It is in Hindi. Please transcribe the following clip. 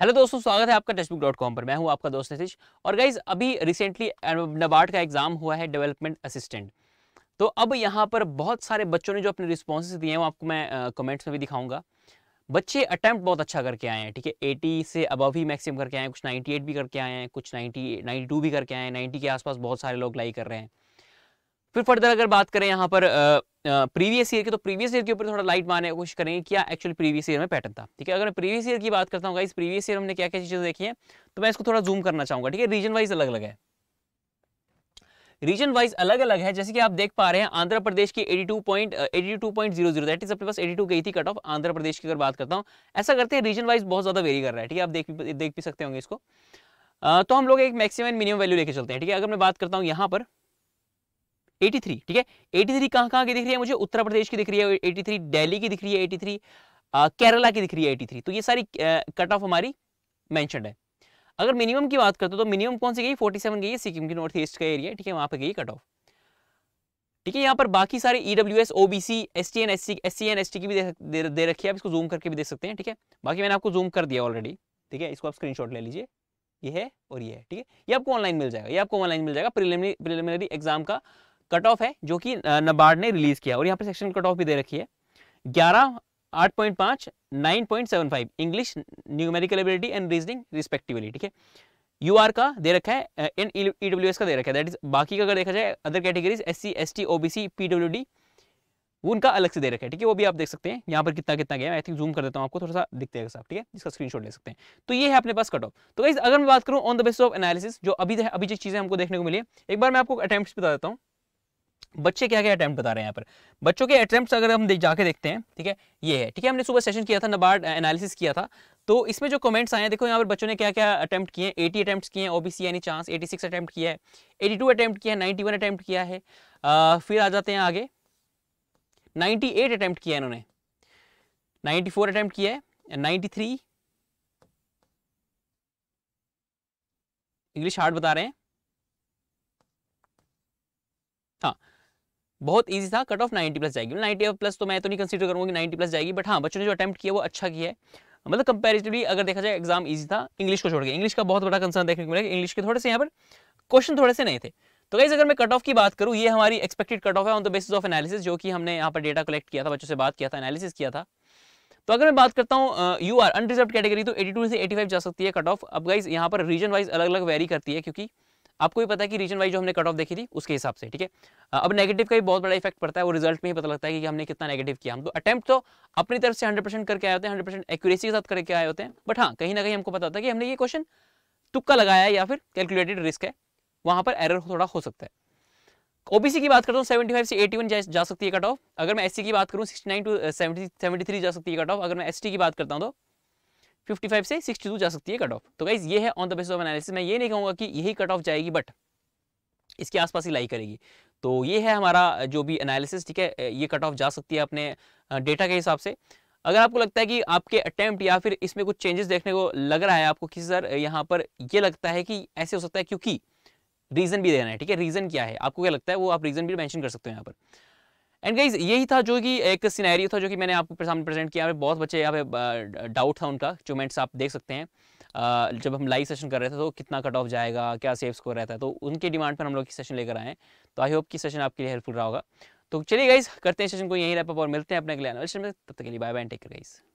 हेलो दोस्तों स्वागत है आपका टेस्टबुक डॉट कॉम पर मैं हूं आपका दोस्त नीतीश और गाइज अभी रिसेंटली नबार्ड का एग्जाम हुआ है डेवलपमेंट असिस्टेंट तो अब यहाँ पर बहुत सारे बच्चों ने जो अपने रिस्पॉन्सेज दिए हैं वो आपको मैं कमेंट्स में भी दिखाऊंगा बच्चे अटैम्प्ट बहुत अच्छा करके आए हैं ठीक है एटी से अबव ही मैक्सिमम करके आए हैं कुछ नाइन्टी एट भी करके आए हैं कुछ नाइन्टी नाइन्टी टू भी करके आए हैं नाइन्टी के आसपास बहुत सारे लोग लाई कर रहे हैं फिर फर्दर अगर बात करें यहाँ पर प्रीवियस ईयर के तो प्रीवियस ईयर के ऊपर थोड़ा लाइट मारने की कोशिश करेंगे क्या एक्चुअली प्रीवियस ईयर में पैटर्न था ठीक है अगर मैं प्रीवियस ईयर की बात करता हूँ इस प्रीवियस ईयर हमने क्या क्या चीज़ें देखी हैं तो मैं इसको थोड़ा जूम करना चाहूंगा ठीक है रीजन वाइज अलग अलग है रीजन वाइज अलग अलग है जैसे कि आप देख पा रहे हैं आंध्र प्रदेश की 82.82.00 दैट इज अपने पास 82 गई थी कट ऑफ आंध्र प्रदेश की अगर बात करता हूँ ऐसा करते हैं रीजन वाइज बहुत ज़्यादा वेरी कर रहा है ठीक है आप देख देख भी सकते होंगे इसको आ, तो हम लोग एक मैक्सिमम मिनिमम वैल्यू लेके चलते हैं ठीक है अगर मैं बात करता हूँ यहाँ पर एटी थ्री ठीक है एटी थ्री कहाँ कहाँ की दिख रही है मुझे उत्तर प्रदेश की दिख रही है एटी थ्री डेली की दिख रही है एटी थ्री केरला की दिख रही है एटी थ्री तो ये सारी कट ऑफ हमारी मैंशन है अगर मिनिमम की बात करते तो मिनिमम कौन सी गई फोर्टी सेवन गई है सिक्किम की नॉर्थ ईस्ट का एरिया ठीक है वहाँ पर गई कट ऑफ ठीक है यहाँ पर बाकी सारे E W S O B C S T N S C S C N S T की भी दे, दे, रखी है आप इसको जूम करके भी देख सकते हैं ठीक है बाकी मैंने आपको जूम कर दिया ऑलरेडी ठीक है इसको आप स्क्रीनशॉट ले लीजिए ये है और ये है ठीक है ये आपको ऑनलाइन मिल जाएगा ये आपको ऑनलाइन मिल जाएगा प्रिलिमिनरी एग्जाम का कट ऑफ है जो कि नबार्ड ने रिलीज किया और यहाँ पर सेक्शन कट ऑफ भी दे रखी है ग्यारह आठ पॉइंट पाँच nine point seven five English numerical ability and reasoning respectively ठीक है यू आर का दे रखा है एन ई डब्ल्यू एस का दे रखा है दैट इज बाकी का अगर देखा जाए other categories S C S T O B C P W D वो उनका अलग से दे रखा है ठीक है वो भी आप देख सकते हैं यहाँ पर कितना कितना गया आई थिंक जूम कर देता हूँ आपको थोड़ा सा दिखते हैं साहब ठीक है जिसका स्क्रीनशॉट ले सकते हैं तो ये है अपने पास कट ऑफ तो गाइज अगर मैं बात करूँ on the basis of analysis जो अभी अभी जो चीज़ें हमको देखने को मिली है एक बार मैं आपको अटैम्प्ट बता देता हूँ बच्चे क्या क्या अटैम्प्ट बता रहे हैं यहाँ पर बच्चों के अटैम्प्ट अगर हम दे, जाके देखते हैं ठीक है ये है ठीक है हमने सुबह सेशन किया था नबार्ड एनालिसिस किया था तो इसमें जो कमेंट्स आए हैं देखो यहाँ पर बच्चों ने क्या क्या अटैम्प्ट किए हैं 80 अटैम्प्ट किए हैं ओबीसी यानी चांस 86 अटैम्प्ट किया है एटी टू अटैम्प्ट किया है वन अटैम्प्ट किया है आ, फिर आ जाते हैं आगे एट अटैम्प्ट किया है इन्होंने फोर अटैम्प्ट किया है थ्री इंग्लिश हार्ड बता रहे हैं हाँ बहुत इजी था कट ऑफ नाइन्टी प्लस जाएगी 90 मतलब प्लस तो मैं तो नहीं कंसीडर करूँगा कि 90 प्लस जाएगी बट हाँ बच्चों ने जो अटैम्प्ट किया वो अच्छा किया है मतलब कंपेरेटिवली अगर देखा जाए एग्जाम ईजी था इंग्लिश को छोड़ के इंग्लिश का बहुत बड़ा कंसर्न देखने को मिला इंग्लिश के थोड़े से यहाँ पर क्वेश्चन थोड़े से नहीं थे तो गाइज अगर मैं कट ऑफ की बात करूँ ये हमारी एक्सपेक्टेड कट ऑफ है on the basis of analysis जो कि हमने यहाँ पर डेटा कलेक्ट किया था बच्चों से बात किया था एनालिसिस किया था तो अगर मैं बात करता हूँ यू आर अनरिजर्व कैटेगरी तो 82 से 85 जा सकती है कट ऑफ अब गाइज यहाँ पर रीजन वाइज अलग अलग वेरी करती है क्योंकि आपको भी पता है कि रीजन वाइज जो हमने कट ऑफ देखी थी उसके हिसाब से ठीक है अब नेगेटिव का भी बहुत बड़ा इफेक्ट पड़ता है वो रिजल्ट में ही पता लगता है कि हमने कितना नेगेटिव किया हम तो अटैम्प्ट तो अपनी तरफ से हंड्रेड करके आए होते हैं 100% एक्यूरेसी के साथ करके आए होते हैं बट हाँ कहीं ना कहीं हमको पता होता है कि हमने ये क्वेश्चन तुक्का लगाया या फिर कैलकुलेटेड रिस्क है वहाँ पर एरर थोड़ा हो सकता है ओबीसी की बात करता हूँ 75 से 81 जा, जा सकती है कट ऑफ अगर मैं एससी की बात करूँ 69 टू 70 73 जा सकती है कट ऑफ अगर मैं एसटी की बात करता हूँ तो 55 से 62 जा सकती है कट ऑफ तो गाइज ये है on the basis of analysis मैं ये नहीं कहूँगा कि यही कट ऑफ जाएगी बट इसके आसपास ही लाई करेगी तो ये है हमारा जो भी एनालिसिस ठीक है ये कट ऑफ जा सकती है अपने डेटा के हिसाब से अगर आपको लगता है कि आपके अटैम्प्ट या फिर इसमें कुछ चेंजेस देखने को लग रहा है आपको कि सर यहाँ पर ये लगता है कि ऐसे हो सकता है क्योंकि रीज़न भी देना है ठीक है रीज़न क्या है आपको क्या लगता है वो आप रीज़न भी मैंशन कर सकते हो यहाँ पर एंड गाइज यही था जो कि एक सिनेरियो था जो कि मैंने आपको सामने प्रेजेंट किया बहुत बच्चे यहाँ पे डाउट था उनका कमेंट्स आप देख सकते हैं जब हम लाइव सेशन कर रहे थे तो कितना कट ऑफ जाएगा क्या सेफ स्कोर रहता है तो उनके डिमांड पर हम लोग सेशन लेकर आए तो आई होप कि सेशन आपके लिए हेल्पफुल रहा होगा तो चलिए गाइज करते हैं सेशन को यहीं रैप और मिलते हैं अपने अगले में तब तक के लिए bye bye take care guys